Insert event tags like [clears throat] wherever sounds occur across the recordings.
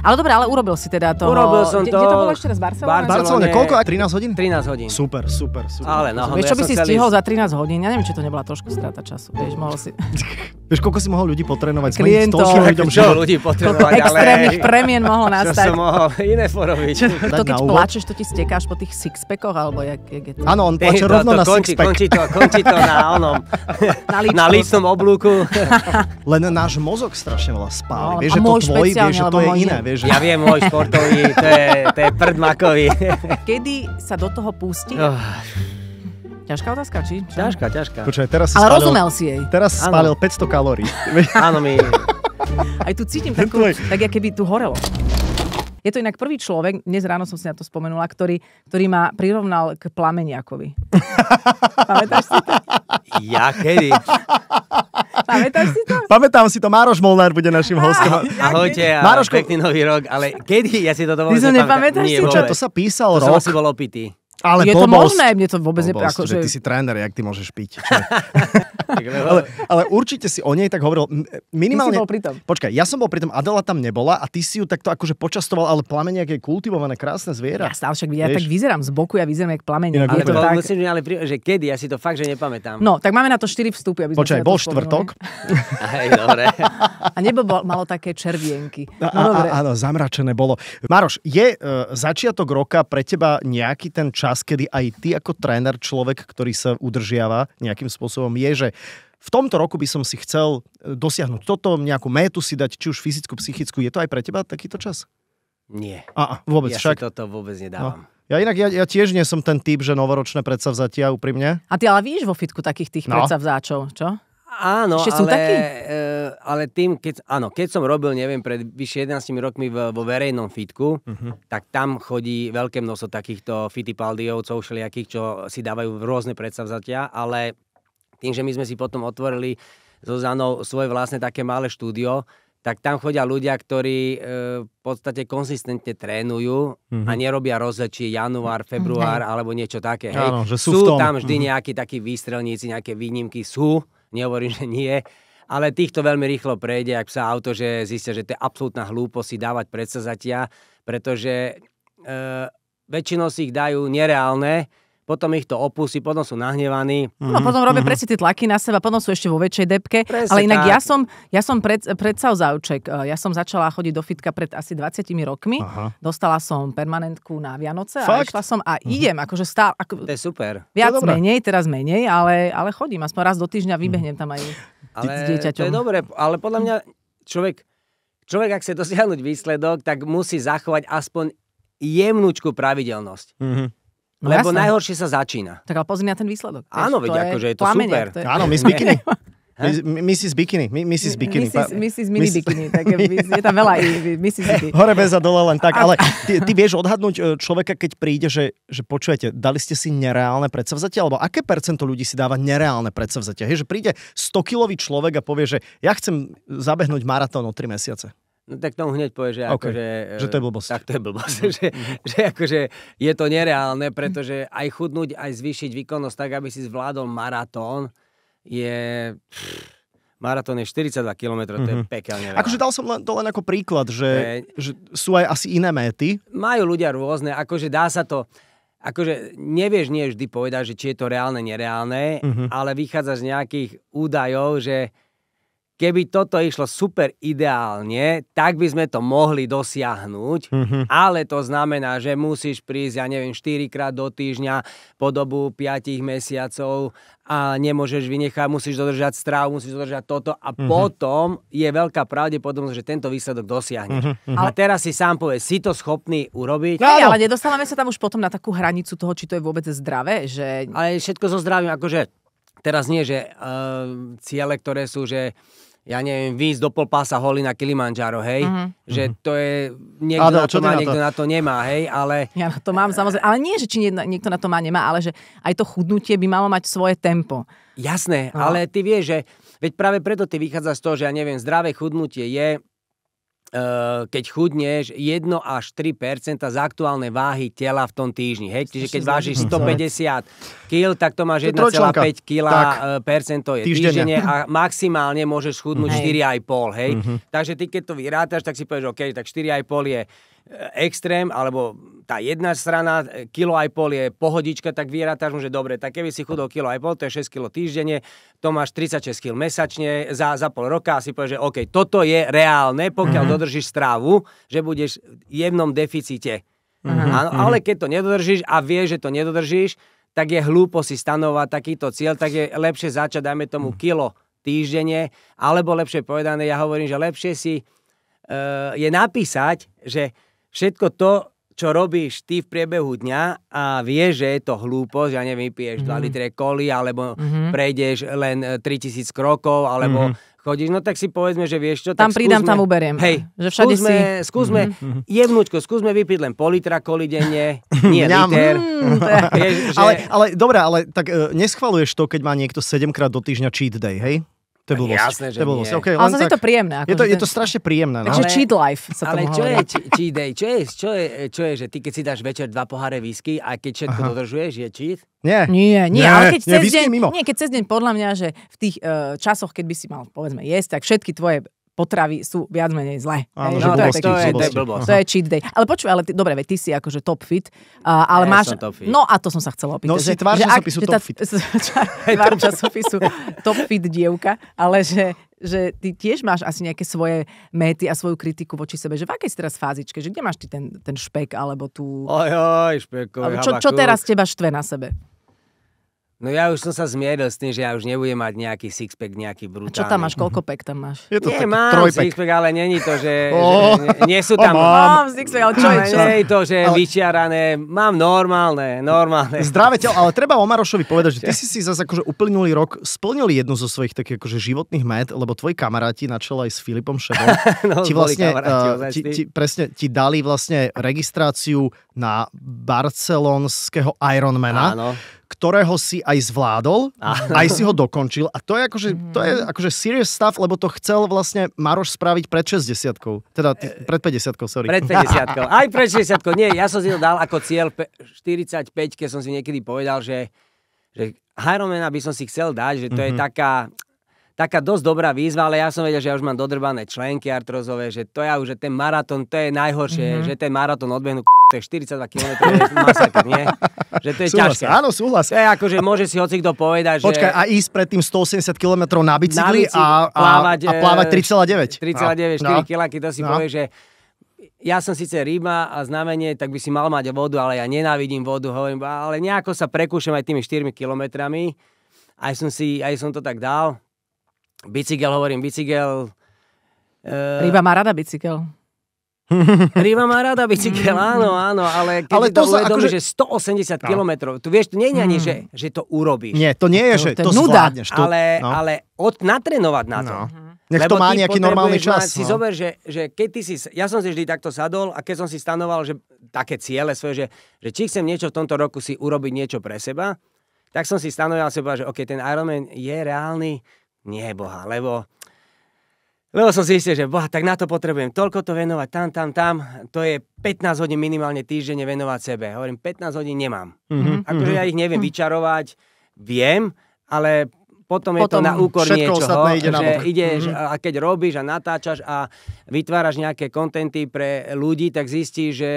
Ale dobre, ale urobil si teda to. Urobil som to. Kde to bolo ešte raz? Barcelona? Barcelone. Barcelone. Koľko? 13 hodín? 13 hodín. Super, super, super. Ale no, vieš, čo by si stihol za 13 hodín? Ja neviem, či to nebola trošku strata času. Vieš, mohol si... [laughs] vieš, koľko si mohol ľudí potrenovať? Klientov. Ľuďom, čo ľudí potrenovať, ale... extrémnych premien mohlo nastať. Čo som mohol iné porobiť. Čo, to, keď plačeš, to ti stekáš po tých sixpackoch, alebo jak, jak je to? Áno, on plače rovno na sixpack. Končí to, končí to na onom, na lístnom oblúku. [laughs] Len náš mozog strašne veľa spáli. No, vieš, že to tvoj, vieš, že to je iné vieš. Ja viem, môj športový, to je, to je prd makový. [laughs] Kedy sa do toho pustí? Oh. Ťažká otázka, či? Čo? Ťažká, ťažká. Počúaj, teraz si Ale spálil, rozumel si jej. Teraz si spálil 500 kalórií. Áno, my... Aj tu cítim takú, tak, ako keby tu horelo. Je to inak prvý človek, dnes ráno som si na to spomenula, ktorý, ktorý ma prirovnal k plameniakovi. [laughs] Pamätáš si to? Ja kedy? Pamätáš si to? Pamätám si to, Mároš Molnár bude našim hostom. Ahojte, a Mároško... pekný nový rok, ale kedy ja si to dovolím? Ty sa nepamätáš si to? Čo, to sa písal to rok? To som asi bol opitý. Ale je blbosť. to možné, mne to vôbec blbosť, nepr- ako, že... že... Ty si tréner, jak ty môžeš piť. [laughs] ale, ale, určite si o nej tak hovoril. Minimálne... Ty si bol pri tom. Počkaj, ja som bol pri tom, Adela tam nebola a ty si ju takto akože počastoval, ale plameň nejaké kultivované, krásne zviera. Ja stále však ja tak vyzerám z boku, ja vyzerám jak plameň. Ale, to tak... musím, ale pri, že kedy, ja si to fakt, že nepamätám. No, tak máme na to 4 vstupy. Aby Počkaj, bol štvrtok. Hej, [laughs] dobre. A nebo bol, malo také červienky. No, a, A, áno, zamračené bolo. Maroš, je uh, začiatok roka pre teba nejaký ten čas čas, kedy aj ty ako tréner, človek, ktorý sa udržiava nejakým spôsobom, je, že v tomto roku by som si chcel e, dosiahnuť toto, nejakú métu si dať, či už fyzickú, psychickú. Je to aj pre teba takýto čas? Nie. A, a vôbec ja však? Ja toto vôbec no. nedávam. No. Ja inak, ja, ja tiež nie som ten typ, že novoročné predsavzatia úprimne. A ty ale víš vo fitku takých tých no. predsavzáčov, čo? Áno, ale, sú takí? E, ale tým, keď, áno, keď som robil, neviem, pred vyššie 11 rokmi vo verejnom fitku, uh-huh. tak tam chodí veľké množstvo takýchto fitipaldiovcov, všelijakých, čo si dávajú rôzne predstavzatia, ale tým, že my sme si potom otvorili so Zanou svoje vlastné také malé štúdio, tak tam chodia ľudia, ktorí e, v podstate konzistentne trénujú mm-hmm. a mhm. nerobia rozlečie január, mhm. február mm-hmm. alebo niečo také. Hej. Áno, že sú sú tam vždy mm-hmm. nejakí takí výstrelníci, nejaké výnimky sú, nehovorím, že nie, ale týchto veľmi rýchlo prejde, ak sa auto, že zistia, že to je absolútna hlúposť si dávať predsazatia, pretože e, väčšinou si ich dajú nereálne, potom ich to opusí, potom sú nahnevaní. Mm-hmm. No mhm, potom robia mm-hmm. presne tie tlaky na seba, potom sú ešte vo väčšej depke. Presne ale inak tak. ja som, ja som pred, zauček. E, ja som začala chodiť do fitka pred asi 20 rokmi. Aha. Dostala som permanentku na Vianoce Fakt? a išla som a mhm. idem, mm-hmm. akože stále. Ako, to je super. Viac to je menej, teraz menej, ale, ale chodím. Aspoň raz do týždňa mhm. vybehnem tam aj ale s dieťaťom. To je dobre, ale podľa mňa človek, človek ak chce dosiahnuť výsledok, tak musí zachovať aspoň jemnúčku pravidelnosť. Mm-hmm. No, Lebo jasné. najhoršie sa začína. Tak ale pozri na ten výsledok. Áno, veď akože je to plamenia, super. To je... Áno, my z bikiny. [laughs] z Bikini, My Bikini. Mrs. Mrs. Mini Mrs. Bikini, tak je, je tam veľa Bikini. Hore bez a dole len tak, ale ty, ty vieš odhadnúť e, človeka, keď príde, že, že počujete, dali ste si nereálne predsavzatie, alebo aké percento ľudí si dáva nereálne predsavzatie? Hej, že príde 100-kilový človek a povie, že ja chcem zabehnúť maratón o 3 mesiace. No tak tomu hneď povie, že, okay. akože, že to je e, blbosť. Tak to je blbosť. Mm. že, že akože je to nereálne, pretože aj chudnúť, aj zvýšiť výkonnosť tak, aby si zvládol maratón, je... Maratón je 42 km, to mm-hmm. je mhm. pekelne veľa. Akože dal som len, to len ako príklad, že, e, že sú aj asi iné méty. Majú ľudia rôzne, akože dá sa to, akože nevieš nie vždy povedať, že či je to reálne, nereálne, mm-hmm. ale vychádza z nejakých údajov, že keby toto išlo super ideálne, tak by sme to mohli dosiahnuť, mm-hmm. ale to znamená, že musíš prísť, ja neviem, 4 krát do týždňa po dobu 5 mesiacov a nemôžeš vynechať, musíš dodržať strávu, musíš dodržať toto a mm-hmm. potom je veľká pravdepodobnosť, že tento výsledok dosiahneš. Mm-hmm. Mhm. Ale teraz si sám povie, si to schopný urobiť? No, ale nedostávame sa tam už potom na takú hranicu toho, či to je vôbec zdravé, že... Ale všetko so zdravím, akože teraz nie, že uh, ciele, ktoré sú, že ja neviem, výjsť do polpása holy na Kilimanjaro, hej? Uh-huh. Že mhm. to je, niekto Adel, na to má, na to? niekto na to nemá, hej? Ale... Ja na to mám, samozrejme. Ale nie, že či niekto na to má, nemá, ale že aj to chudnutie by malo mať svoje tempo. Jasné, uh-huh. ale ty vieš, že... Veď práve preto ty vychádza z toho, že ja neviem, zdravé chudnutie je Eh, keď chudneš 1 až 3 z aktuálnej váhy tela v tom týždni. Hej? Čiže keď vážiš 150 kg, tak to máš 1,5 kg eh, percento je týždenne a maximálne môžeš chudnúť 4,5. Mhm. Hej? Mhm. Takže ty keď to vyrátaš, tak si povieš, OK, tak 4,5 je E, extrém, alebo tá jedna strana, e, kilo aj pol je pohodička, tak vyrátaš mu, že dobre, tak keby si chudol kilo aj pol, to je 6 kilo týždenne, to máš 36 kg mesačne za, za pol roka a si povieš, že OK, toto je reálne, pokiaľ mm-hmm. dodržíš strávu, že budeš v jemnom deficite. Mm-hmm. Ano, mhm. ale keď to nedodržíš a vieš, že to nedodržíš, tak je hlúpo si stanovať takýto cieľ, tak je lepšie začať, dajme tomu, mhm. kilo týždenne, alebo lepšie povedané, ja hovorím, že lepšie si uh, je napísať, že všetko to, čo robíš ty v priebehu dňa a vieš, že je to hlúposť, ja neviem, piješ mm-hmm. 2 litre koli, alebo mm-hmm. prejdeš len 3000 e, krokov, alebo mm-hmm. chodíš, no tak si povedzme, že vieš čo, tam tak pridám, skúsme, tam uberiem. Hej, že všade skúsme, si... skúsme mm-hmm. Mhm. jemnúčko, skúsme vypiť len pol litra koli denne, nie [laughs] liter. Mm, je... vieš, že... ale, ale dobre, ale tak uh, neschvaluješ to, keď má niekto 7 krát do týždňa cheat day, hej? To je blbosť. Jasné, že to je Okay, ale zase tak... je to príjemné. Ako je, to, je to strašne príjemné. No. Ale, cheat life sa ale čo je, cheat day? Čo je, čo, je, čo je, že ty keď si dáš večer dva poháre whisky a keď všetko Aha. dodržuješ, je cheat? Nie. Nie, nie, nie, ale keď nie, cez deň, mimo. nie, keď cez deň podľa mňa, že v tých uh, časoch, keď by si mal, povedzme, jesť, tak všetky tvoje potravy sú viac menej zlé. Áno, no, to, blbosti, to, je, to, je, to je cheat day. Ale počuj, ale ty, dobre, veď ty si akože top fit, ale ja máš... Top fit. No a to som sa chcela opýtať. No že, si tvár že, časopisu že top fit. [laughs] tvár časopisu top fit dievka, ale že, že ty tiež máš asi nejaké svoje méty a svoju kritiku voči sebe, že v akej si teraz fázičke, že kde máš ty ten, ten špek alebo tú... Oj, oj, špekov, čo, čo teraz teba štve na sebe? No ja už som sa zmieril s tým, že ja už nebudem mať nejaký sixpack, nejaký brutálny. A čo tam máš, koľko pack tam máš? Je to Nie, mám sixpack, ale není to, že, [laughs] oh. že nie, nie sú oh, tam... Oh, mám. mám sixpack, ale čo je čo? Nie je to, že ale... vyčiarané, mám normálne, normálne. [laughs] Zdravé telo, ale treba o Marošovi povedať, že ty si si zase akože uplynulý rok splnili jednu zo svojich takých akože životných med, lebo tvoji kamaráti na čele aj s Filipom Šebom [laughs] no, ti vlastne, kamaráti, uh, ti, ti, presne, ti dali vlastne registráciu na barcelonského Ironmana. Áno ktorého si aj zvládol, [laughs] aj si ho dokončil a to je akože, to je mhm. akože serious stuff, lebo to chcel vlastne Maroš spraviť pred 60 teda t- e, pred 50 sorry. Pred 50 aj pred 60 nie, ja som si to dal ako cieľ 45 keď som si niekedy povedal, že, že Ironmana by som si chcel dať, že to mm-hmm. je mhm. taká, taká dosť dobrá výzva, ale ja som vedel, že ja už mám dodrbané členky artrozové, že to ja už, že ten maratón, to je najhoršie, mm-hmm. že ten maratón odbehnú to je 42 km, masaker, nie? Že to je súhlas, ťažké. Áno, súhlas. To je ako, že môže si hoci kto povedať, že... Počkaj, a ísť tým 180 km na bicykli, na bicykli a, a, plávať, a plávať 3,9. 3,9, 4 no. no. kilaky, to si no. povie, že ja som síce ryba a znamenie, tak by si mal mať vodu, ale ja nenávidím vodu, hovorím, ale nejako sa prekúšam aj tými 4 kilometrami. Aj som, si, aj som to tak dal, Bicykel, hovorím, bicykel. Uh... Ryba má rada bicykel. [laughs] Ryba má rada bicykel, mm. áno, áno, ale keď ale to, to uvedomí, akože... že 180 no. km, tu vieš, nie je ani, mm. že, že to urobíš. Nie, to nie je, že to, to nuda, to, ale, no. ale od, natrenovať na to. No. Mhm. Nech to má nejaký normálny čas. Mať, no. si zober, že, že keď ty si, ja som si vždy takto sadol a keď som si stanoval, že také ciele svoje, že, že či chcem niečo v tomto roku si urobiť niečo pre seba, tak som si stanovil seba, že OK, ten Ironman je reálny, nie Boha, lebo lebo som si že boha, tak na to potrebujem toľko to venovať, tam, tam, tam. To je 15 hodín minimálne týždenne venovať sebe. Hovorím, 15 hodín nemám. Mm-hmm, akože mm-hmm. ja mhm. ich neviem mm-hmm. vyčarovať, viem, ale potom, potom je to na úkor niečoho. Ide že na ideš mm-hmm. a keď robíš a natáčaš a vytváraš nejaké kontenty pre ľudí, tak zistíš, že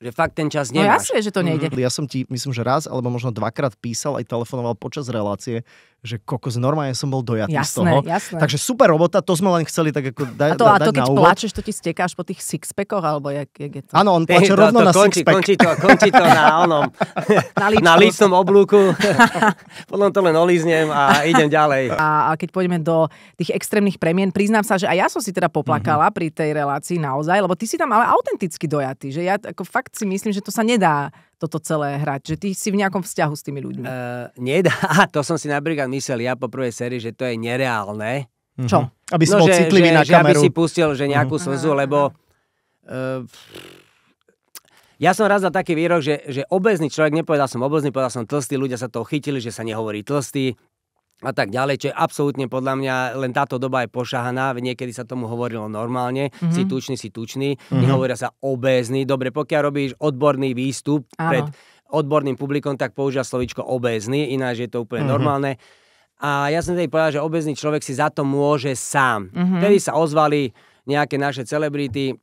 že fakt ten čas no nemáš. No jasne, že to nejde. Mhm. Ja som ti, myslím, že raz alebo možno dvakrát písal aj telefonoval počas relácie, že kokos, normálne som bol dojatý jasné, z toho. Jasné. Takže super robota, to sme len chceli tak ako dať A to, da, a to keď úvod. to ti stekáš po tých sixpackoch, alebo jak, jak je to? Áno, on pláče rovno to, na končí, sixpack. Končí to, končí to na onom, [laughs] [laughs] na, líčku. na lístnom oblúku. [laughs] Potom to len olíznem a idem ďalej. A, a keď pôjdeme do tých extrémnych premien, priznám sa, že aj ja som si teda poplakala mm-hmm. pri tej relácii naozaj, lebo ty si tam ale autenticky dojatý, že ja ako fakt fakt si myslím, že to sa nedá toto celé hrať, že ty si v nejakom vzťahu s tými ľuďmi. Uh, nedá, [laughs] to som si napríklad myslel ja po prvej sérii, že to je nereálne. Mm-hmm. Čo? Mhm. Aby si no, bol že, citlivý že, na kameru. Že aby si pustil že nejakú mm-hmm. slzu, lebo... Uh, ja som raz dal taký výrok, že, že obezný človek, nepovedal som obezný, povedal som tlstý, ľudia sa to chytili, že sa nehovorí tlstý, a tak ďalej, čo je absolútne podľa mňa len táto doba je pošahaná, niekedy sa tomu hovorilo normálne, mm-hmm. si tučný, si tučný, mm-hmm. nehovoria sa obézny, dobre, pokiaľ robíš odborný výstup Áno. pred odborným publikom, tak použia slovičko obézny, ináč je to úplne mm-hmm. normálne. A ja som tedy povedal, že obézny človek si za to môže sám. Mm-hmm. Tedy sa ozvali nejaké naše celebrity,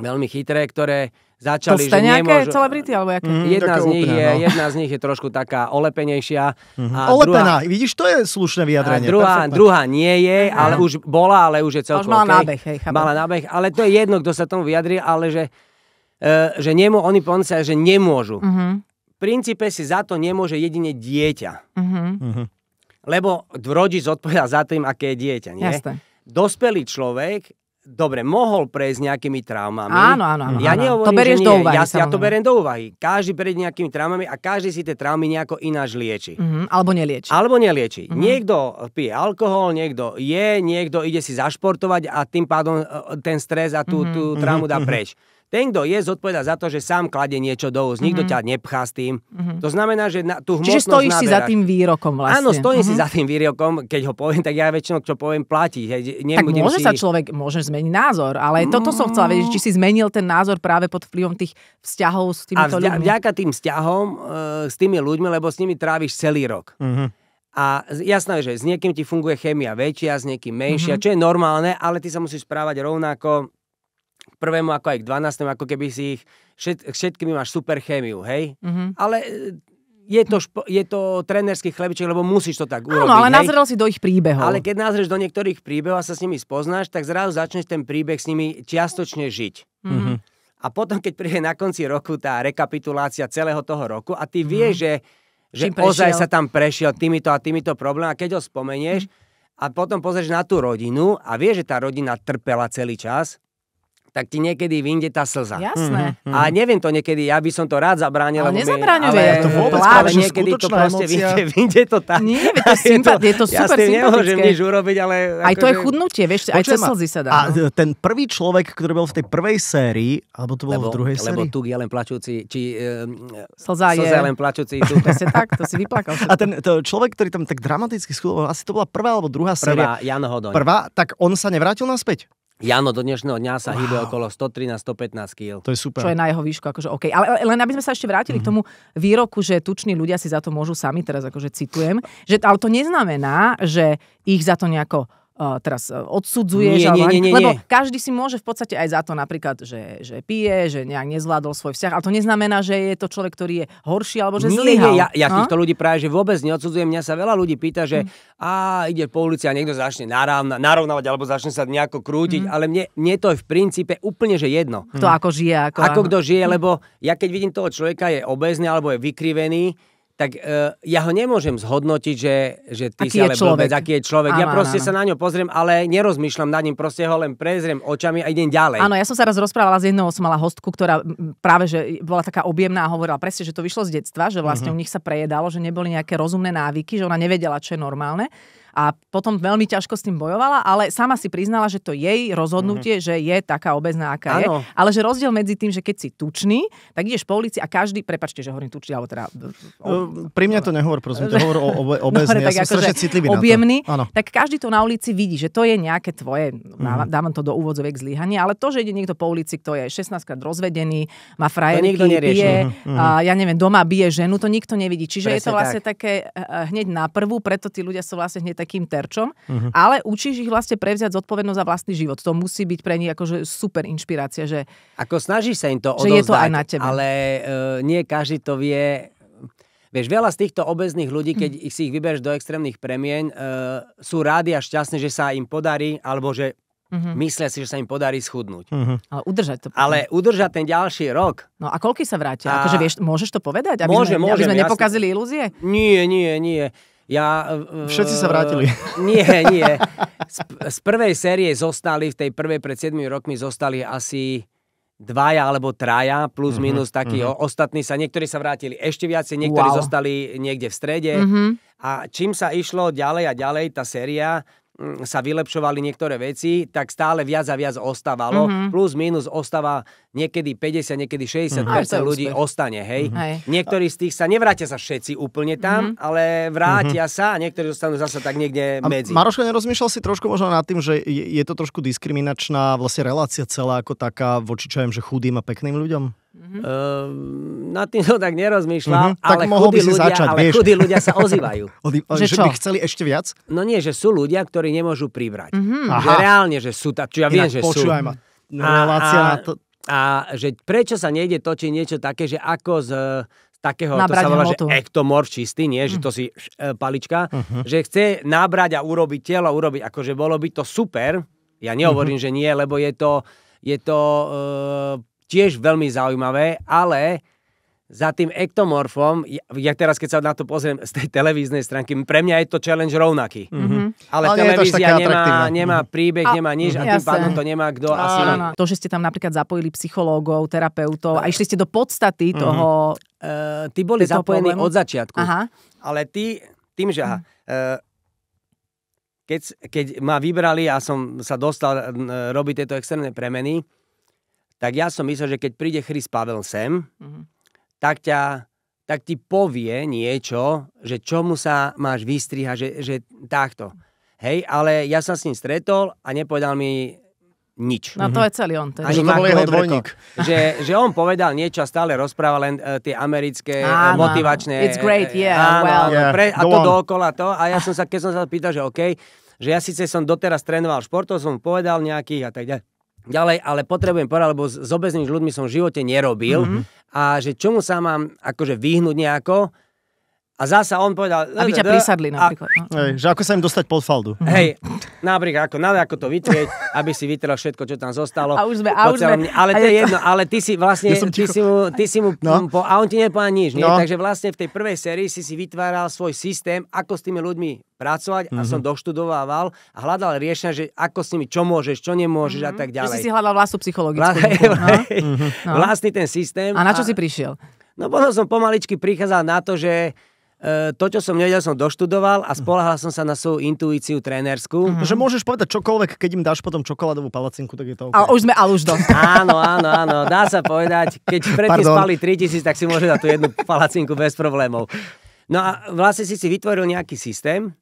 veľmi chytré, ktoré začali, to ste že nejaké nemôžu... celebrity, alebo jaké? Mm, mhm, jedna, z nich úplne, je, no. jedna z nich je trošku taká olepenejšia. Mm-hmm. A Olepená, druhá... vidíš, to je slušné vyjadrenie. A druhá, druhá nie je, mm-hmm. ale už bola, ale už je celkom mala okay. nábeh, hej, Mala nábeh, ale to je jedno, kto sa tomu vyjadri, ale že, uh, že nemô, oni povedali, že nemôžu. Mm-hmm. V princípe si za to nemôže jedine dieťa. Mm-hmm. Mm-hmm. Lebo rodič zodpovedá za tým, aké je dieťa. Nie? Jasne. Dospelý človek dobre, mohol prejsť nejakými traumami. Áno, áno. áno hm. ja nehovorím, to berieš nie. do úvahy. Ja, ja to beriem do úvahy. Každý prejde nejakými traumami a každý si tie traumy nejako ináč lieči. Mm-hmm, alebo nelieči. Alebo nelieči. Mm-hmm. Niekto pije alkohol, niekto je, niekto ide si zašportovať a tým pádom e, e, ten stres a tú, mm-hmm. tú mhm, traumu dá mhm. preč. Mm-hmm. Ten, kto je, zodpoveda za to, že sám kladie niečo do úst. Mm-hmm. ťa nepchá s tým. Mm-hmm. To znamená, že na, tú Čiže stojíš naberáš. si za tým výrokom vlastne. Áno, stojím mm-hmm. si mhm. za tým výrokom. Keď ho poviem, tak ja väčšinou, čo poviem, platí. Hej, tak môže si... sa človek, môže zmeniť názor, ale toto som chcela vedieť, či si zmenil ten názor práve pod vplyvom tých vzťahov s týmito ľuďmi. A vďaka tým vzťahom e, s tými ľuďmi, lebo s nimi tráviš celý rok. Mm-hmm. A jasné, že s niekým ti funguje chémia väčšia, s niekým menšia, mm-hmm. čo je normálne, ale ty sa musíš správať rovnako k prvému ako aj k 12. ako keby si ich, všet, všetkými máš super chémiu, hej? Mm-hmm. Ale e, je to, špo, je to trenerský chlebiček, lebo musíš to tak urobiť. Áno, ale hej? nazrel si do ich príbehov. Ale keď nazrieš do niektorých príbehov a sa s nimi spoznáš, tak zrazu začneš ten príbeh s nimi čiastočne žiť. Mm-hmm. A potom, keď príde na konci roku tá rekapitulácia celého toho roku a ty mhm. vieš, mm-hmm. že, že ozaj sa tam prešiel týmito a týmito problémami a keď ho spomenieš mm-hmm. a potom pozrieš na tú rodinu a vieš, že tá rodina trpela celý čas, tak ti niekedy vyjde tá slza. Jasné. Mm-hmm. A neviem to niekedy, ja by som to rád zabránil. Ale nezabraňuje. Ale, to vôbec, ale, ale niekedy to proste vyjde, [laughs] vyjde to tak. Nie, to je, je to, [laughs] je to super ja nemôžem nič urobiť, ale... Aj to že... je akože- chudnutie, vieš, aj cez slzy sa dá. A no? ten prvý človek, ktorý bol v tej prvej sérii, alebo to bolo lebo, v druhej lebo sérii? Lebo tu je len plačúci, či... Um, slza, slza je. len plačúci. [laughs] Presne tak, to si vyplakal. A ten to človek, ktorý tam tak dramaticky schudol, asi to bola prvá alebo druhá séria. Prvá, Jan Hodoň. Prvá, tak on sa nevrátil naspäť? Jano do dnešného dňa sa wow. hýbe okolo 113-115 kg. To je super. Čo je na jeho výšku, akože OK. Ale len aby sme sa ešte vrátili mm-hmm. k mhm. tomu výroku, že tuční ľudia si za to môžu sami, teraz akože citujem, že, ale to neznamená, že ich za to nejako teraz e, odsudzuje, Nie, nie, nie, nie, lebo nie. každý si môže v podstate aj za to napríklad, že, že pije, že nejak nezvládol svoj vzťah, ale to neznamená, že je to človek, ktorý je horší alebo že zlyhal. Nie, ja, ja týchto ľudí práve že vôbec neodsudzujem. Mňa sa veľa ľudí pýta, že mm. Hm. a ide po ulici a niekto začne naravna, narovnávať alebo začne sa nejako krútiť, mm. ale mne, mne to je v princípe úplne že jedno. To mm. ako žije. Ako, ako kto žije, lebo ja keď vidím toho človeka, je obezný alebo je vykrivený, tak uh, ja ho nemôžem zhodnotiť, že, že ty aký si ale človek. blbec, aký je človek. Áno, ja proste áno. sa na ňo pozriem, ale nerozmýšľam nad ním, proste ho len prezriem očami a idem ďalej. Áno, ja som sa raz rozprávala s jednou, som mala hostku, ktorá práve že bola taká objemná a hovorila presne, že to vyšlo z detstva, že vlastne mm-hmm. u nich sa prejedalo, že neboli nejaké rozumné návyky, že ona nevedela, čo je normálne a potom veľmi ťažko s tým bojovala, ale sama si priznala, že to jej rozhodnutie, mm-hmm. že je taká obezná, aká ano. je. Ale že rozdiel medzi tým, že keď si tučný, tak ideš po ulici a každý, prepačte, že hovorím tučný, alebo teda... E, no, pri mne to nehovor, prosím, to hovor o obe, [laughs] no, obezný, no, ja som akože strašne citlivý objemný, na to. Tak každý to na ulici vidí, že to je nejaké tvoje, mm-hmm. dávam to do úvodzoviek zlyhanie, ale to, že ide niekto po ulici, kto je 16 krát rozvedený, má frajerky, bije, mm-hmm. Mhm, a, ja neviem, doma bije ženu, to nikto nevidí. Čiže Presne je to vlastne tak. také e, e, hneď na prvú, preto tí ľudia sú vlastne hneď takým terčom, uh-huh. ale učíš ich vlastne prevziať zodpovednosť za vlastný život. To musí byť pre nich akože super inšpirácia. Že, Ako snažíš sa im to odovzdať, že je to aj na tebe. ale uh, nie každý to vie Vieš, veľa z týchto obezných ľudí, keď mhm. ich si ich vyberieš do extrémnych premien, uh, sú rádi a šťastní, že sa im podarí, alebo že Mm-hmm. Myslia si, že sa im podarí schudnúť. Mm-hmm. Ale udržať to. Ale udržať ten ďalší rok. No a koľko sa vrátia? A... Akože vieš, môžeš to povedať? Aby môže, sme, môžem, aby sme jasne. nepokazili ilúzie? Nie, nie, nie. Ja, [laughs] e, Všetci sa vrátili. [laughs] Nie, nie. Z, z prvej série zostali, v tej prvej pred 7 rokmi zostali asi dvaja alebo traja, plus mm-hmm. minus taký. mm-hmm. ostatní sa, niektorí sa vrátili ešte viacej, niektorí wow. zostali niekde v strede. Mm-hmm. A čím sa išlo ďalej a ďalej tá séria, Mm, sa vylepšovali niektoré veci, tak stále viac a viac ostávalo. Mm-hmm. Plus, minus ostáva niekedy 50, niekedy 60% mm-hmm. ľudí úspech. ostane, hej. Mm-hmm. Hej. Niektorí z tých sa, nevrátia sa všetci úplne tam, mm-hmm. ale vrátia mm-hmm. sa a niektorí zostanú zase tak niekde a medzi. Maroško, nerozmýšľal si trošku možno nad tým, že je, je to trošku diskriminačná vlastne relácia celá ako taká voči čo viem, že chudým a pekným ľuďom? Mm-hmm. Uh, nad tým som tak nerozmýšľal, mm-hmm. ale, tak chudí by ľudia, začať, ale vieš. chudí ľudia sa ozývajú. [laughs] Od, že, že by chceli ešte viac? No nie, že sú ľudia, ktorí nemôžu pribrať. Mm-hmm. Aha. Že reálne, že sú. Tá, čo ja viem, Inak že sú. ma. No, relácia a, a, na to... a že prečo sa nejde točiť niečo také, že ako z takého, nabrať to sa volá, že ektomorf čistý, nie, mm. že mhm. to si š, e, palička, uh-huh. že chce nabrať a urobiť telo, urobiť, akože bolo by to super, ja nehovorím, uh-huh. že nie, lebo je to, je to uh, tiež veľmi zaujímavé, ale za tým ektomorfom, ja teraz keď sa na to pozriem z tej televíznej stránky, pre mňa je to challenge rovnaký. Mm-hmm. Ale, Ale televízia nemá, nemá mhm. príbeh, a, nemá nič a tým pádom to nemá kto a, asi. Áno. To, že ste tam napríklad zapojili psychológov, terapeutov a išli ste do podstaty mm-hmm. toho... Uh, e, ty boli zapojení problému? od začiatku. Aha. Ale ty, tým, že Mm-hmm. uh, keď, keď ma vybrali a som sa dostal uh, robiť tieto externé premeny, tak ja som myslel, že keď príde Chris Pavel sem, mm-hmm. tak ťa tak ti povie niečo, že čomu sa máš vystriha, že, že takto. Hej, ale ja sa s ním stretol a nepovedal mi nič. No to mhm. je celý on. Teda. Ani to bol jeho dvojník. Že, že on povedal niečo a stále rozpráva len uh, tie americké uh, motivačné... It's great, e, yeah, uh, well. Yeah, pre, a to on. dookola to. A ja som sa, keď som sa pýtal, že OK, že ja síce som doteraz trénoval športov, som povedal nejakých a tak ďalej ďalej, ale potrebujem povedať, lebo s, s obeznými ľuďmi som v živote nerobil mm-hmm. a že čomu sa mám akože vyhnúť nejako, a zasa on povedal... Aby ťa prisadli napríklad. A... No. Hej, že ako sa im dostať pod faldu. [laughs] Hej, napríklad, ako, na, ako to vytrieť, aby si vytrel všetko, čo tam zostalo. A už sme, a už sme. Ale to je jedno, ale ty si vlastne, ja ty si mu, ty si mu no. po, a on ti nepovedal nič, nie? No. Takže vlastne v tej prvej sérii si si vytváral svoj systém, ako s tými ľuďmi pracovať mm-hmm. a som mhm. doštudovával a hľadal riešenia, že ako s nimi, čo môžeš, čo nemôžeš mm-hmm. a mhm. tak ďalej. Že si si hľadal vlastnú psychologickú. Vla... No. Mhm. No. Vlastný ten systém. A na čo a... si prišiel? No potom som pomaličky prichádzal na to, že Eh, to, čo som nevedel, som doštudoval a mhm. spolahal som sa na svoju intuíciu trénerskú. Mm-hmm. Že môžeš povedať čokoľvek, keď im dáš potom čokoládovú palacinku, tak je to okay. A už sme, ale už dosť. [laughs] áno, áno, áno, dá sa povedať. Keď predtým spali 3000, tak si môže dať tú jednu palacinku bez problémov. No a vlastne si si vytvoril nejaký systém,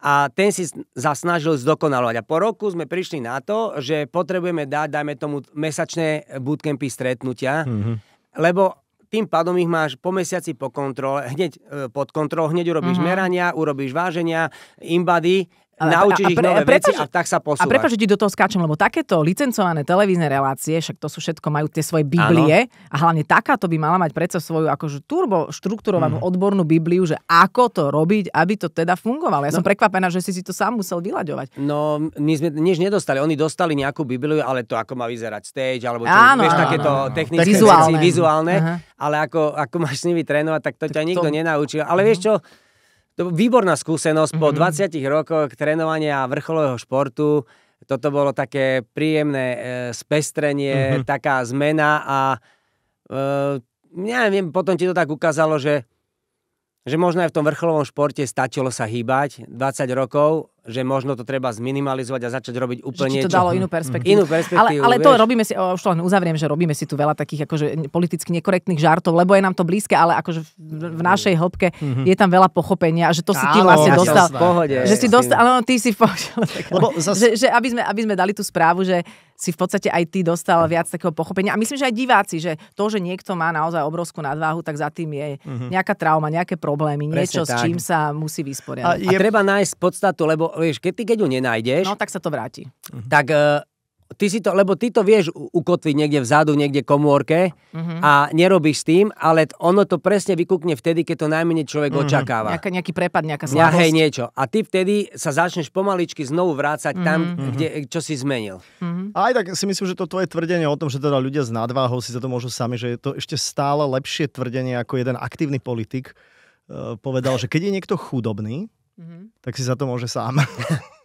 a ten si zasnažil zdokonalovať. A po roku sme prišli na to, že potrebujeme dať, dajme tomu, mesačné bootcampy stretnutia, mm-hmm. lebo tým pádom ich máš po mesiaci po kontrole, hneď e, pod kontrolou, hneď urobíš mm-hmm. merania, urobíš váženia, imbady naučíš a, pre, ich nové prepáč, veci a tak sa posúvaš. A prepáč, že ti do toho skáčem, lebo takéto licencované televízne relácie, však to sú všetko, majú tie svoje biblie ano. a hlavne takáto by mala mať predsa svoju akože turbo štruktúrovanú mm. odbornú bibliu, že ako to robiť, aby to teda fungovalo. Ja no. som prekvapená, že si si to sám musel vyľaďovať. No, my sme nič nedostali. Oni dostali nejakú bibliu, ale to ako má vyzerať stage, alebo čo, ano, vieš, ano, takéto ano, technické vizuálne. veci, vizuálne, ale ako, ako máš s nimi trénovať, tak to ťa nikto to... nenaučil. Ale mhm. vieš čo, to výborná skúsenosť mm-hmm. po 20 mhm. rokoch trénovania vrcholového športu. Toto bolo také príjemné e, spestrenie, mm-hmm. taká zmena a e, neviem, potom ti to tak ukázalo, že že možno aj v tom vrcholovom športe stačilo sa hýbať 20 rokov že možno to treba zminimalizovať a začať robiť úplne že to niečo. dalo inú perspektívu. Inú perspektívu ale, ale vieš? to robíme si, už len uzavriem, že robíme si tu veľa takých akože politicky nekorektných žartov, lebo je nám to blízke, ale akože v, v našej hĺbke mm-hmm. je tam veľa pochopenia, že to si ty vlastne ja Pohode, že si dostal, ale no, ty si pošiel. Lebo zas... že, že aby, sme, aby sme dali tú správu, že si v podstate aj ty dostal viac takého pochopenia. A myslím, že aj diváci, že to, že niekto má naozaj obrovskú nadváhu, tak za tým je mm-hmm. nejaká trauma, nejaké problémy, Presne niečo, tak. s čím sa musí vysporiadať. A, je... a treba nájsť podstatu, lebo vieš, keď ty keď ju nenájdeš... No, tak sa to vráti. Mhm. Tak uh, ty si to, lebo ty to vieš ukotviť niekde vzadu, niekde komórke uh-huh. a nerobíš s tým, ale ono to presne vykúkne vtedy, keď to najmenej človek uh-huh. očakáva. Nejaká, nejaký prepad, nejaká slabosť. Hej, niečo. A ty vtedy sa začneš pomaličky znovu vrácať uh-huh. tam, kde, čo si zmenil. Uh-huh. Aj tak si myslím, že to tvoje tvrdenie o tom, že teda ľudia s nadváhou si za to môžu sami, že je to ešte stále lepšie tvrdenie ako jeden aktívny politik e, povedal, že keď je niekto chudobný, mm-hmm. tak si za to môže sám.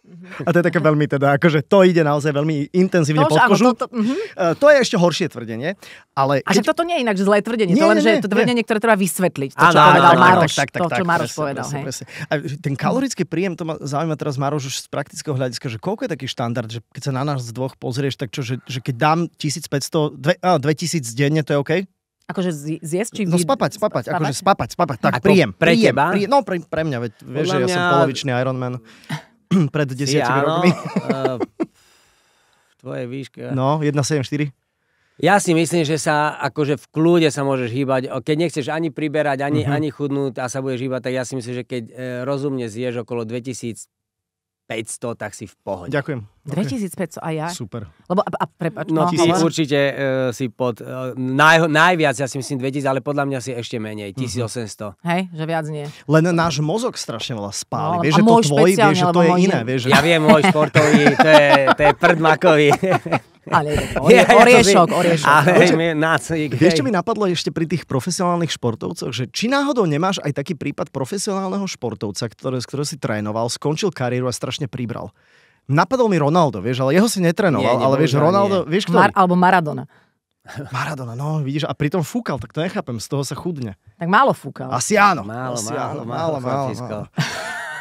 Mhm. A to je také veľmi teda, akože to ide naozaj veľmi intenzívne to no pod kožu. To, to, uh-huh. uh, to je ešte horšie tvrdenie, ale... Keď... A že toto nie je inak zlé tvrdenie, nie, to len, nie, že je to tvrdenie, nie. ktoré treba vysvetliť, to, čo povedal Maroš, tak, tak, to, čo Maroš presne, povedal. Presne, Presne. A ten kalorický príjem, to ma zaujíma teraz Maroš už z praktického hľadiska, že koľko je taký štandard, že keď sa na nás z dvoch pozrieš, tak čo, že, že keď dám 1500, dve, á, 2000 denne, to je OK? Akože zjesť či... No spapať, spapať, spapať? akože spapať, spapať. Tak, Ako príjem. Pre príjem, teba? Príjem, no pre, pre mňa, veď vieš, že ja mňa... som polovičný Ironman [clears throat] pred desiatimi rokmi. uh, eh, tvoje výške. No, 1,74. Ja si myslím, že sa akože v kľude sa môžeš hýbať. Keď nechceš ani priberať, ani, uh-huh. ani chudnúť a sa budeš hýbať, tak ja si myslím, že keď e, rozumne zješ okolo 2500, tak si v pohode. Ďakujem. Okay. 2500 a ja? Super. Lebo, a, a prepač, no, no, určite uh, si pod, uh, naj, najviac, ja si myslím 2000, ale podľa mňa si ešte menej, 1800. Mhm. Hej, že viac nie. Len náš mozog strašne veľa spáli, no, vieš, že to tvoj, vieš, že to je iné. Vieš, že... Ja viem, môj športový, to je, to je prdmakový. [laughs] Ale orie, oriešok, oriešok. Vieš, čo mi napadlo ešte pri tých profesionálnych športovcoch, že či náhodou nemáš aj taký prípad profesionálneho športovca, ktoré, z ktorého si trénoval, skončil kariéru a strašne pribral napadol mi Ronaldo, vieš, ale jeho si netrenoval, nie, ale vieš, Ronaldo, nie. vieš kto? Mar, alebo Maradona. Maradona, no, vidíš, a pritom fúkal, tak to nechápem, z toho sa chudne. Tak málo fúkal. Asi áno. Málo, asi málo, málo, málo, málo, málo,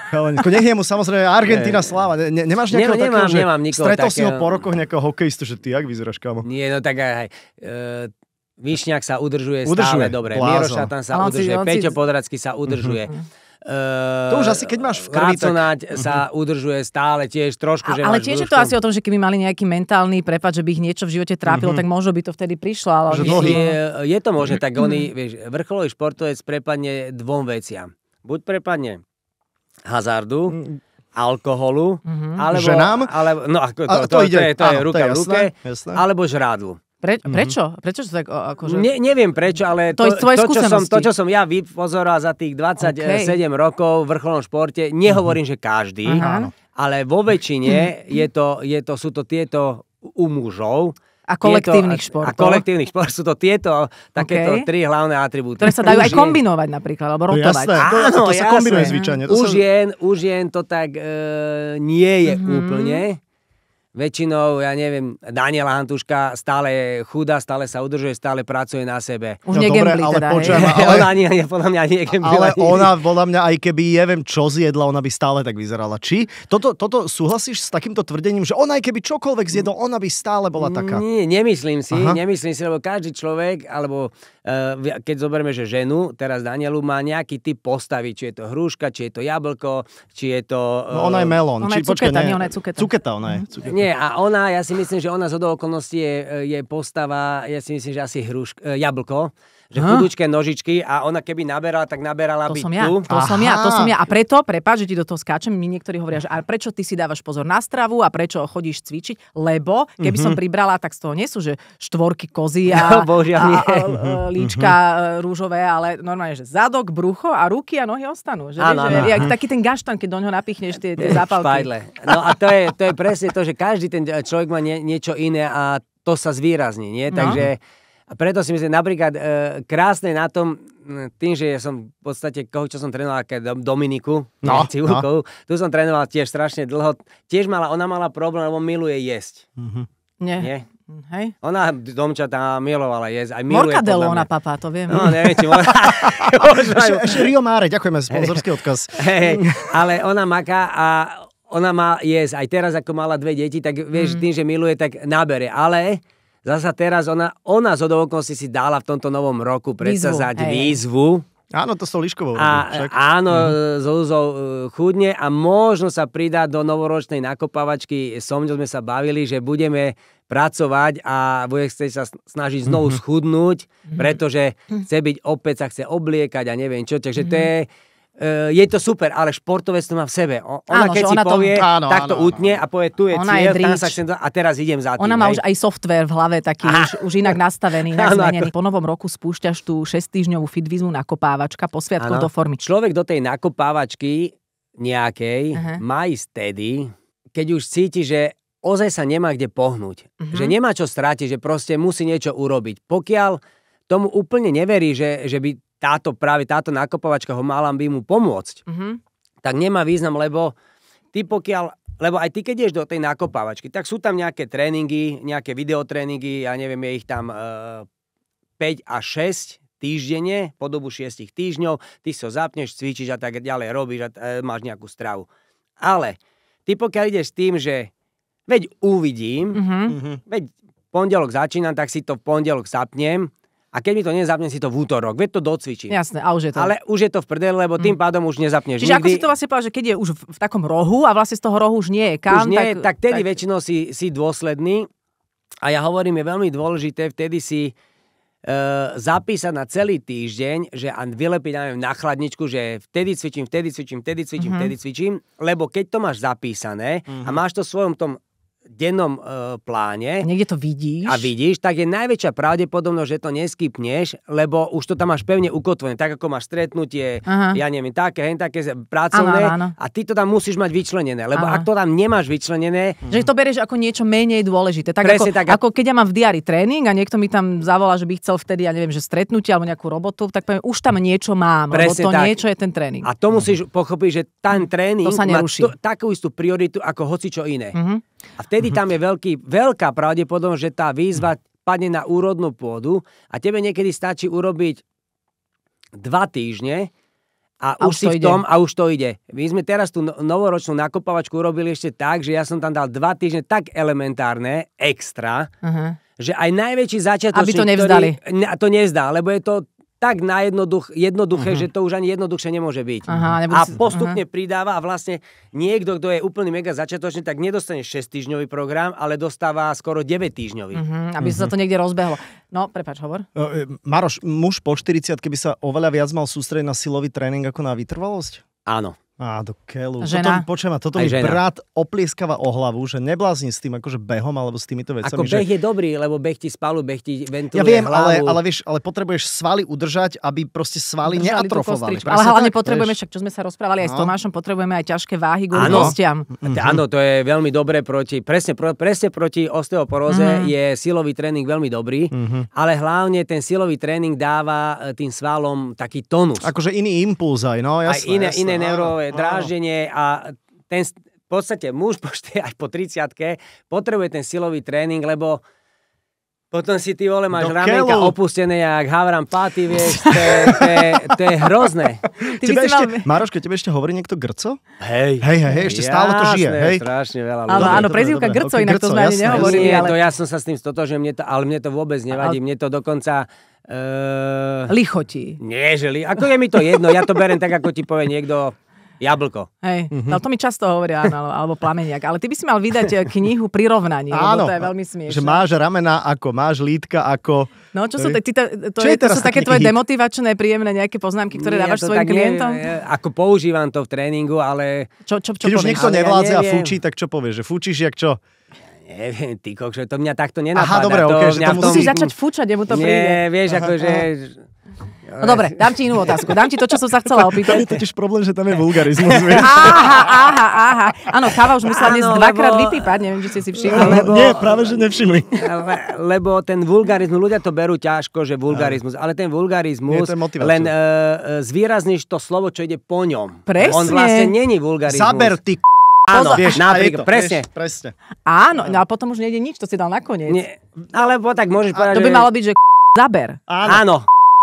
málo. nech je mu samozrejme Argentina sláva. Ne, nemáš nejakého nemám, takého, že nemám nikoho stretol takého... si ho po rokoch nejakého hokejistu, že ty jak vyzeráš, kámo? Nie, no tak aj, uh, Višňák sa udržuje, udržuje stále dobre. Miroša tam sa udržuje, Peťo Podracký sa mhm. udržuje. Uh-huh. Uh, to už asi keď máš v krvi, tak... Mhm. sa udržuje stále tiež trošku, a, že Ale tiež je to asi o tom, že keby mali nejaký mentálny prepad, že by ich niečo v živote trápilo, mm-hmm. tak možno by to vtedy prišlo. Ale že nohy... je, je to možné, tak oni, mm-hmm. vieš, vrcholový športovec prepadne dvom veciam. Buď prepadne hazardu, mm. alkoholu, mm-hmm. alebo... Ženám? Alebo, no, ako to, to, to, ide. to je, to je ruka to je jasné, v ruke. Jasné. Alebo žrádlu. Pre, mhm. prečo? Prečo sa tak akože... Ne, neviem prečo, ale to, to, to, čo som, to, čo som ja vypozoroval za tých 27 okay. rokov v vrcholnom športe, nehovorím, mm-hmm. že každý, Aha. ale vo väčšine mhm. je to, je to, sú to tieto u mužov, a kolektívnych tieto, športov. A kolektívnych športov sú to tieto takéto okay. tri hlavné atribúty. Ktoré sa dajú už aj kombinovať je... napríklad, alebo no rotovať. No, jasné, to, Áno, to, to sa kombinuje zvyčajne. Už, sa... to tak e, nie je mm-hmm. úplne väčšinou, ja neviem, Daniela Hantuška stále chuda, stále sa udržuje, stále pracuje na sebe. Už no, dobre, ale teda, počujem, [laughs] ale... ona nie, nie, podľa mňa nie Ale ona, podľa mňa, aj keby, neviem, čo zjedla, ona by stále tak vyzerala. Či? Toto, toto súhlasíš s takýmto tvrdením, že ona aj keby čokoľvek zjedol, ona by stále bola taká? Nie, nemyslím si, Aha. nemyslím si, lebo každý človek, alebo eh, keď zoberieme, že ženu, teraz Danielu má nejaký typ postavy, či je to hruška, či je to jablko, či je to... No ona je eh, melón. Ona či, je cuketa, počkej, nie, ona je cuketa. Cuketa ona je. Mhm. Cuketa. Nie, nie, a ona, ja si myslím, že ona z okolností je, je postava, ja si myslím, že asi hrušk, e, jablko, že huh? chudúčké nožičky a ona keby naberala, tak naberala to by som ja, tu. To Aha. som ja, to som ja. A preto, prepáč, že ti do toho skáčem, mi niektorí hovoria, že a prečo ty si dávaš pozor na stravu a prečo chodíš cvičiť, lebo keby mm-hmm. som mhm. pribrala, tak z toho nie sú, že štvorky kozy a, [laughs] no, božia, a, a, a líčka mm-hmm. rúžové, ale normálne, že zadok, brucho a ruky a nohy ostanú. Že, ano, že, ano. Jak, taký ten gaštan, keď do ňoho napichneš tie, tie zápalky. No a to je, to je presne to, že každý ten človek má nie, niečo iné a to sa zvýrazní, nie? No. Takže a preto si myslím, napríklad e, krásne na tom, tým, že ja som v podstate, koho, čo som trénoval, aké Dominiku, no, [laughs] no. tu som trénoval tiež strašne dlho. Tiež mala, ona mala problém, lebo miluje jesť. Mm-hmm. Nie. Nie. Mm, hej. Ona domčatá milovala jesť. Aj miluje, Morkadelo ona papá, to viem. No, neviem, či [laughs] [laughs] ešte, Rio Máre, ďakujeme, sponzorský odkaz. Hej, ale ona maká a ona má jesť. Aj teraz, ako mala dve deti, tak vieš, mm. tým, že miluje, tak nabere. Ale zasa teraz ona, ona z okolností si dala v tomto novom roku predsazať výzvu. výzvu Áno, to sú Liškovou. A, áno, áno, mm Luzou e, chudne a možno sa pridá do novoročnej nakopávačky. Som, sme sa bavili, že budeme pracovať a bude chce sa snažiť mhm. znovu schudnúť, mhm. pretože mhm. chce byť opäť, sa chce obliekať a neviem čo. Takže to je Uh, je to super, ale športovec to má v sebe. O, ona áno, keď si ona povie, to, áno, tak to áno, utne áno. a povie, tu je ona cieľ, je tam sa chcem a teraz idem za tým. Ona má hej. už aj software v hlave taký, ah. už, už inak nastavený, inak [laughs] áno, zmenený. Ako... Po novom roku spúšťaš tú 6-týždňovú fitvizmu nakopávačka po sviatku do formy. Človek do tej nakopávačky nejakej uh-huh. má ísť tedy, keď už cíti, že ozaj sa nemá kde pohnúť. Uh-huh. Že mhm. nemá čo strátiť, že proste musí niečo urobiť. Pokiaľ tomu úplne neverí, že, že by táto práve táto nakopovačka ho mala by mu pomôcť, mm-hmm. tak nemá význam, lebo ty pokiaľ lebo aj ty, keď ideš do tej nakopávačky, tak sú tam nejaké tréningy, nejaké videotréningy, ja neviem, je ich tam e, eh, 5 a 6 týždenne po dobu 6 týždňov, ty sa so zapneš, cvičíš a tak ďalej, robíš a e, máš nejakú stravu. Ale ty pokiaľ ideš s tým, že veď uvidím, mm-hmm. veď pondelok začínam, tak si to v pondelok zapnem, a keď mi to nezapne, si to v útorok. Veď to docvičím. Jasné, a už je to. Ale už je to v prdele, lebo tým mm. pádom už nezapneš Čiže nikdy. ako si to vlastne povedal, že keď je už v takom rohu a vlastne z toho rohu už nie je kam, už nie, tak, tak tedy tak... väčšinou si, si dôsledný. A ja hovorím, je veľmi dôležité vtedy si uh, zapísať na celý týždeň, že a vylepiť neviem, na chladničku, že vtedy cvičím, vtedy cvičím, vtedy cvičím, mm-hmm. vtedy cvičím, lebo keď to máš zapísané mm-hmm. a mhm. máš to v svojom tom dennom e, pláne. Niekde to vidíš. A vidíš, tak je najväčšia pravdepodobnosť, že to neskypneš, lebo už to tam máš pevne ukotvené, tak ako máš stretnutie, Aha. ja neviem, také, hej, také pracovné áno, áno. a ty to tam musíš mať vyčlenené, lebo Aha. ak to tam nemáš vyčlenené... Hm. Že to berieš ako niečo menej dôležité. Tak Presne, ako, tak ako keď ja mám v diári tréning a niekto mi tam zavolá, že by chcel vtedy, ja neviem, že stretnutie alebo nejakú robotu, tak poviem, už tam niečo mám, Presne lebo to tak. niečo je ten tréning. A to musíš pochopiť, že ten tréning to sa neruší. má to, takú istú prioritu ako hoci čo iné. Mhm. A vtedy tam je veľký, veľká pravdepodobnosť, že tá výzva padne na úrodnú pôdu a tebe niekedy stačí urobiť dva týždne a, a už, si si v tom ide. a už to ide. My sme teraz tú no, novoročnú nakopovačku urobili ešte tak, že ja som tam dal dva týždne tak elementárne, extra, uh-huh. že aj najväčší začiatok... Aby to nevzdali. Ktorý, to nevzdá, lebo je to tak na jednoduch, jednoduché, uh-huh. že to už ani jednoduchšie nemôže byť. Uh-huh. a postupne uh-huh. pridáva a vlastne niekto, kto je úplný mega začiatočný, tak nedostane 6-týždňový program, ale dostáva skoro 9-týždňový. Uh-huh. Mhm, aby uh-huh. sa mhm. to niekde rozbehlo. No, prepač, hovor. Uh, Maroš, muž po 40 keby sa oveľa viac mal sústrediť na silový tréning ako na vytrvalosť? Áno. Á, do keľu. Žena. Toto, počujem, toto Aj mi žena. brat oplieskava o hlavu, že neblázni s tým akože behom alebo s týmito vecami. Ako beh že... je dobrý, lebo beh ti spalu, beh ti ventiluje Ja viem, hlavu. ale, ale, vieš, ale potrebuješ svaly udržať, aby proste svaly Držali neatrofovali. Ale hlavne tak, potrebujeme, vieš? však čo sme sa rozprávali aj no. s Tomášom, potrebujeme aj ťažké váhy kvôli áno. Mm-hmm. Áno, to je veľmi dobré proti, presne, pro, presne proti osteoporóze mm-hmm. je silový tréning veľmi dobrý, mm-hmm. ale hlavne ten silový tréning dáva eh, tým svalom taký tonus. Akože iný impuls aj, no jasné. Aj iné, jasné, iné neuro, je no. dráždenie a ten, v podstate muž po aj po 30 potrebuje ten silový tréning, lebo potom si ty vole máš ramenka opustené jak havram Páty, vieš, to je, to je, to je hrozné. Ty tebe ešte, mal... Maroške, tebe ešte hovorí niekto Grco? Hej. Hej, hej, hej ešte Jasné, stále to žije, hej. strašne veľa ľudí. Áno, áno, prezývka Grco, okay, inak grco, to znamená ani nehovorili. Nie, ale... to ja som sa s tým stotožil, mne to, ale mne to vôbec nevadí, mne to dokonca... Uh... Lichotí. Nie, že li... Ako je mi to jedno, ja to berem tak, ako ti povie niekto Jablko. Hej, mm-hmm. no to mi často hovoria, áno, alebo plameniak. Ale ty by si mal vydať eh, knihu prirovnaní, áno, lebo to je veľmi smiešne. Že máš ramena ako, máš lítka ako... No, čo sú, ty, to, to, čo je, to sú také tvoje hit? demotivačné, príjemné nejaké poznámky, ktoré Nie, dávaš svojim klientom? Nie, ako používam to v tréningu, ale... Čo, čo, čo Keď už niekto nevládze a fúči, tak čo povieš? Že fúčiš jak čo? neviem, ty kokšo, to mňa takto nenapadá. Aha, dobre, to, okay, že to musí... Musíš začať fúčať, nebo to príde. Nie, vieš, Aha. že... Akože, no dobre, dám ti inú otázku. Dám ti to, čo som sa chcela opýtať. Tam je totiž problém, že tam je vulgarizmus. [laughs] Vieš? Aha, aha, aha. Áno, káva už musela dnes lebo... dvakrát vypípať, neviem, či ste si všimli. Lebo... Nie, práve, že nevšimli. lebo ten vulgarizmus, ľudia to berú ťažko, že vulgarizmus, ale ten vulgarizmus, Nie, len uh, zvýrazníš to slovo, čo ide po ňom. Presne. On vlastne není vulgarizmus. Zaber ty k***. Áno, vieš, napríklad, to, presne. Vieš, presne. Áno, no a potom už nejde nič, to si dal nakoniec. Nie, alebo tak môžeš povedať, To by že... malo byť, že k... zaber. Áno. áno.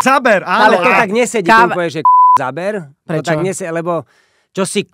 Zaber, áno. Ale to tak nesedí, Káv... keď že zaber. Prečo? To tak nesedí, lebo čo si k...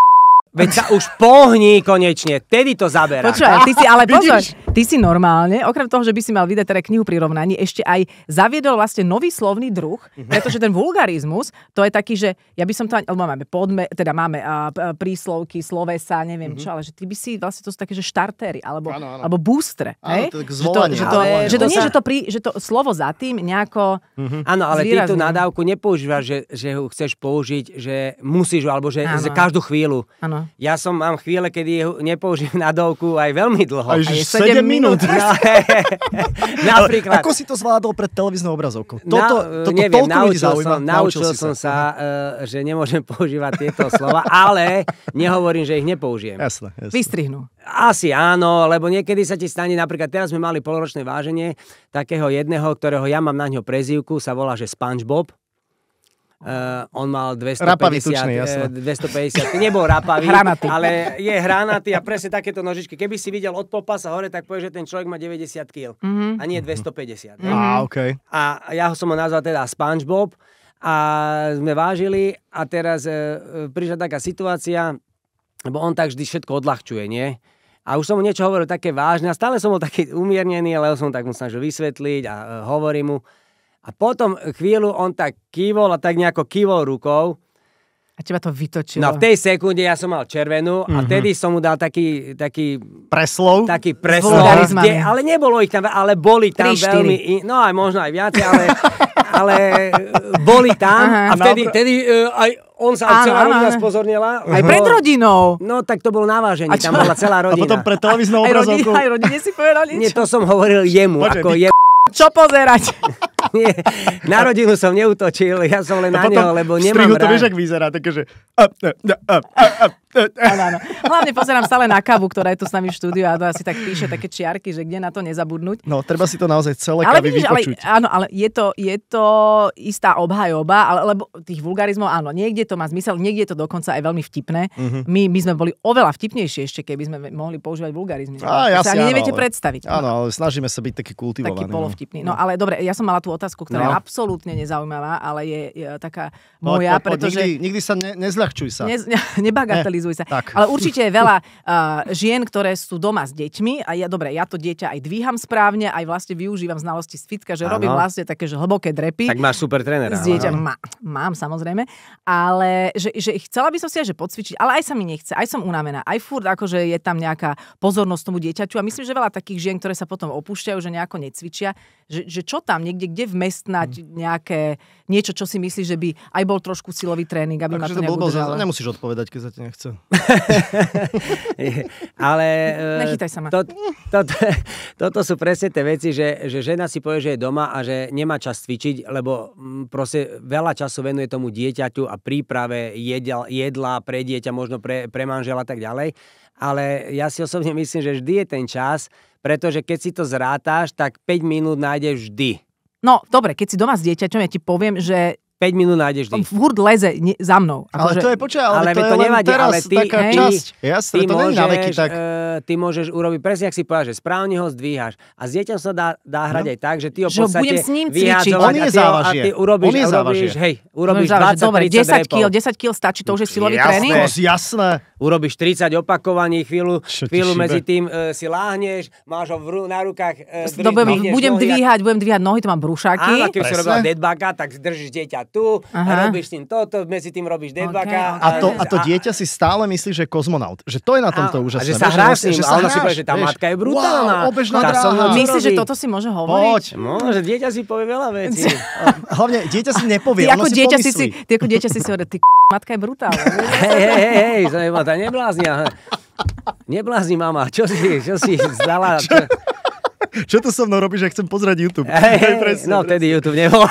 Veď sa už pohní konečne, tedy to zaberá. Počúva, ty si ale pozor, ty si normálne, okrem toho, že by si mal vydať teda knihu prirovnaní, ešte aj zaviedol vlastne nový slovný druh, mhm. pretože ten vulgarizmus, to je taký, že ja by som to, ani, máme podme, teda máme a, a, príslovky, slovesa, neviem mm-hmm. čo, ale že ty by si vlastne to sú také, že štartéry, alebo, ano, ano. alebo boostre. že to, nie, že to, pri, že to slovo za tým nejako mhm. Áno, ale ty tú nadávku nepoužívaš, že, že ho chceš použiť, že musíš, alebo že ano. každú chvíľu. Áno. Ja som mám chvíle, kedy nepoužijem na dovku aj veľmi dlho. Aj, aj 7, 7 minút. [laughs] No, [laughs] napríklad. Ako si to zvládol pred televíznou obrazovkou? Toto, na, toto eh, neviem, naučil, zaujíma, som, naučil, naučil som sa, sa uh, eh, že nemôžem [laughs] používať tieto slova, ale nehovorím, že ich nepoužijem. Jasne, jasne. Vystrihnú. Asi áno, lebo niekedy sa ti stane, napríklad teraz sme mali poloročné váženie takého jedného, ktorého ja mám na ňo prezývku, sa volá, že SpongeBob. Uh, on mal 250, tučný, 250, e, nebol rapavý, hranaty. ale je hranatý a presne takéto nožičky. Keby si videl od popasa hore, tak povieš, že ten človek má 90 kg mm-hmm. a nie 250. Mm-hmm. Mm-hmm. A, okay. A ja ho som ho nazval teda Spongebob a sme vážili a teraz e, e, prišla taká situácia, lebo on tak vždy všetko odľahčuje, nie? A už som mu niečo hovoril také vážne a stále som bol taký umiernený, ale som tak mu snažil vysvetliť a e, hovorím mu, a potom chvíľu on tak kývol a tak nejako kývol rukou. A teba to vytočilo. No v tej sekunde ja som mal červenú mm-hmm. a mhm. vtedy som mu dal taký... taký preslov? Taký preslov. Kde, ale nebolo ich tam, ale boli tam 3, veľmi... In, No aj možno aj viacej, ale, ale e, boli tam. Aha. A vtedy, no, vtedy uh, aj on sa, áno, celá rodina spozornila. Aj bolo, pred no. rodinou. No, tak to bolo naváženie, tam bola celá rodina. A potom pred televíznou obrazovkou. Aj rodine, si povedal niečo. Nie, to som hovoril jemu, Bože, ako vy... je... Čo pozerať? [laughs] Nie, na rodinu som neutočil, ja som len na neho, lebo nemám rád. to vieš, ak vyzerá, takže... Áno, Hlavne pozerám stále na kavu, ktorá je tu s nami v štúdiu a to asi tak píše také čiarky, že kde na to nezabudnúť. No, treba si to naozaj celé ale kavy vidíš, vypočuť. Ale, áno, ale je to, je to istá obhajoba, ale, lebo tých vulgarizmov, áno, niekde to má zmysel, niekde je to dokonca aj veľmi vtipné. Uh-huh. My, my sme boli oveľa vtipnejšie ešte, keby sme mohli používať vulgarizmy. A, jasne, sa ani neviete ale, predstaviť. Áno, ale snažíme sa byť taký kultivovaný. Taký no. polovtipný. No ale dobre, ja som mala tú otázku, ktorá no. je absolútne nezaujímavá, ale je, je taká no, moja, poď, poď, pretože... Nikdy, nikdy sa ne, nezľahčuj sa. Ne, [laughs] nebagatelizuj ne, sa. Eh, tak. Ale určite je veľa uh, žien, ktoré sú doma s deťmi a ja, dobre, ja to dieťa aj dvíham správne, aj vlastne využívam znalosti z fitka, že ano. robím vlastne také že hlboké drepy. Tak máš super trénera. S dieťa, má, mám samozrejme, ale že, že chcela by som si aj že podcvičiť, ale aj sa mi nechce, aj som unavená, aj furt akože je tam nejaká pozornosť tomu dieťaťu a myslím, že veľa takých žien, ktoré sa potom opúšťajú, že nejako necvičia, že, že čo tam niekde, kde vmestnať mm. nejaké niečo, čo si myslí, že by aj bol trošku silový tréning, aby Takže ma to, to bol, ale... Nemusíš odpovedať, keď sa ti nechce. [laughs] ale... [laughs] E, Nechytaj sa ma. To, to, to, toto sú presne tie veci, že, že žena si povie, že je doma a že nemá čas cvičiť, lebo mm, proste veľa času venuje tomu dieťaťu a príprave jedla, jedla pre dieťa, možno pre, pre manžela a tak ďalej. Ale ja si osobne myslím, že vždy je ten čas, pretože keď si to zrátáš, tak 5 minút nájdeš vždy No, dobre, keď si doma s dieťaťom, ja ti poviem, že 5 minút nájdeš vždy. Furt leze ne, za mnou. Ako ale že, akože- to je počia, ale, ale to, to je to nevadí, teraz ale ty, taká hej, časť. Jasne, ty, to môžeš, na veky, tak. Uh, ty môžeš urobiť presne, ak si povedal, že správne ho zdvíhaš. A s dieťom sa dá, dá no. hrať no. aj tak, že ty ho že podstate budem s ním cvičiť. On je závažie. A ty urobíš, On je urobíš, hej, urobíš závažie, 20, dobre, 10 kg, 10 kg stačí, to už je silový jasné, tréning. Jasné, Urobíš 30 opakovaní, chvíľu, chvíľu medzi tým e, si láhneš, máš ho na rukách. E, no, budem dvíhať, budem dvíhať nohy, to mám brúšaky. Áno, keď si robila deadbaga, tak držíš dieťa tu, Aha. robíš s tým toto, medzi tým robíš debaka. Okay. A, to, a to dieťa si stále myslí, že je kozmonaut. Že to je na tomto a, úžasné. A že sa hrá s vlastne, ním, ale ona si povie, že tá vieš, matka je brutálna. Wow, obežná dráha. Myslíš, že toto si môže hovoriť? Poď. že dieťa si povie veľa vecí. [laughs] Hlavne dieťa si nepovie, ty ako si dieťa si, Ty ako dieťa si si hovorí, ty [laughs] matka je brutálna. Hej, hej, hej, to nebláznia. Neblázni, mama, čo si, čo si zdala? [laughs] Čo? čo to so mnou robíš, že chcem pozrieť YouTube? Hey, hey, presne, no, presne. tedy YouTube nebol. [laughs]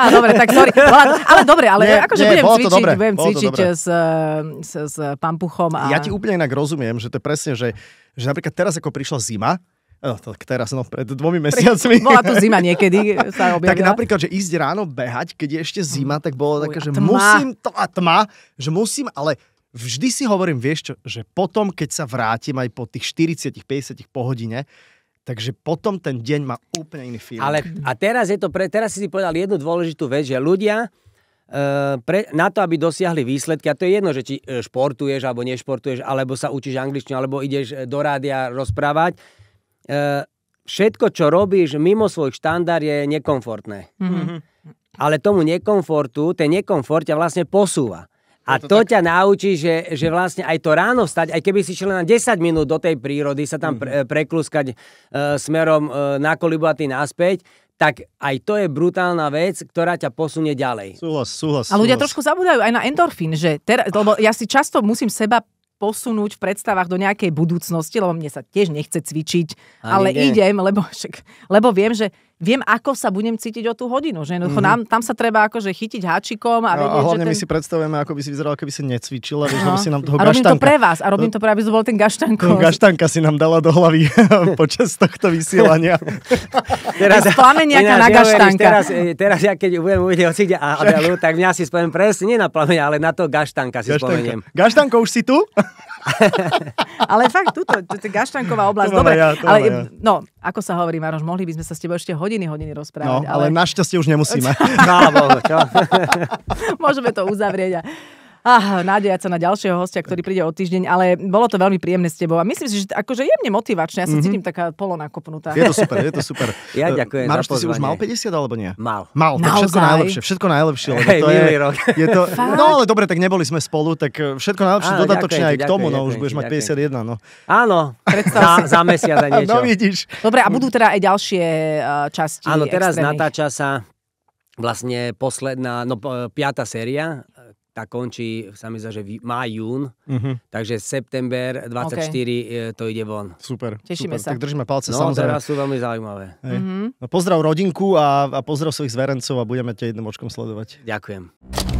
Á, dobre, tak sorry. Bola, ale dobre, ale nie, akože nie, budem cvičiť, dobre, budem cvičiť s, s, s pampuchom. A... Ja ti úplne inak rozumiem, že to je presne, že, že napríklad teraz, ako prišla zima, No, tak teraz, no, pred dvomi mesiacmi. Bola tu zima niekedy, [laughs] sa objavila. Tak napríklad, že ísť ráno behať, keď je ešte zima, tak bolo také, že musím, to a tma, že musím, ale vždy si hovorím, vieš čo, že potom, keď sa vrátim aj po tých 40-50 po hodine, Takže potom ten deň má úplne iný film. Ale a teraz je to pre, teraz si si povedal jednu dôležitú vec, že ľudia e, pre, na to, aby dosiahli výsledky, a to je jedno, že či e, športuješ alebo nešportuješ, alebo sa učíš angličtinu, alebo ideš e, do rádia rozprávať, e, všetko, čo robíš mimo svoj štandard je nekomfortné. Mm-hmm. Ale tomu nekomfortu, ten nekomfort ťa vlastne posúva. A to, to tak... ťa naučí, že, že vlastne aj to ráno vstať, aj keby si šiel na 10 minút do tej prírody, sa tam pre, mhm. e, preklúskať e, smerom e, na kolibuatý naspäť, tak aj to je brutálna vec, ktorá ťa posunie ďalej. Súhlas, súhlas. A ľudia súhlas. trošku zabudajú aj na endorfín, že ter, lebo ja si často musím seba posunúť v predstavách do nejakej budúcnosti, lebo mne sa tiež nechce cvičiť, Ani ale idem, lebo, lebo viem, že viem, ako sa budem cítiť o tú hodinu. Že mm-hmm. nám, tam sa treba akože chytiť háčikom. A, no, vedieť, a hlavne že ten... my si predstavujeme, ako by si vyzeral, keby si necvičila, vieš, no. si nám toho a robím gaštanka. to pre vás, a robím to pre, aby to bol ten gaštanko. No, gaštanka si nám dala do hlavy [laughs] počas tohto vysielania. [laughs] teraz, Spláme nejaká na gaštanka. Teraz, e, teraz ja keď budem uvidieť hocikde a a Adelu, tak mňa si spomeniem presne nie na plamenia, ale na to gaštanka si gaštanka. spomeniem. Gaštanko, už si tu? [laughs] ale fakt, túto, túto gaštanková oblasť. Dobre, ja, ale ja. no, ako sa hovorí, Maroš, mohli by sme sa s tebou ešte hodiny, hodiny rozprávať. No, ale, ale našťastie už nemusíme. [laughs] Môžeme to uzavrieť. A... Ah, nádejať sa na ďalšieho hostia, ktorý príde o týždeň, ale bolo to veľmi príjemné s tebou a myslím si, že akože jemne motivačné, ja sa mm-hmm. cítim taká polonakopnutá. Je to super, je to super. [laughs] Ja ďakujem Máš, za pozvanie. si už mal 50 alebo nie? Mal. Mal, tak všetko najlepšie, všetko najlepšie. Lebo hey, je, rok. je to, [laughs] no ale dobre, tak neboli sme spolu, tak eh, všetko najlepšie Áno, dodatočne ďakujem, aj ďakujem, k tomu, no, ďakujem, no už budeš mať 51, no. Áno, za, za mesiac a [laughs] no, niečo. No vidíš. Dobre, a budú teda aj ďalšie eh, časti Áno, teraz natáča sa vlastne posledná, no piata séria tá končí, sa mi zdá, že má jún, uh-huh. takže september 24 okay. E, to ide von. Super. Tešíme super. sa. Tak držíme palce, no, samozrejme. teraz sú veľmi zaujímavé. Uh-huh. No, pozdrav rodinku a, a pozdrav svojich zverencov a budeme ťa jednom očkom sledovať. Ďakujem.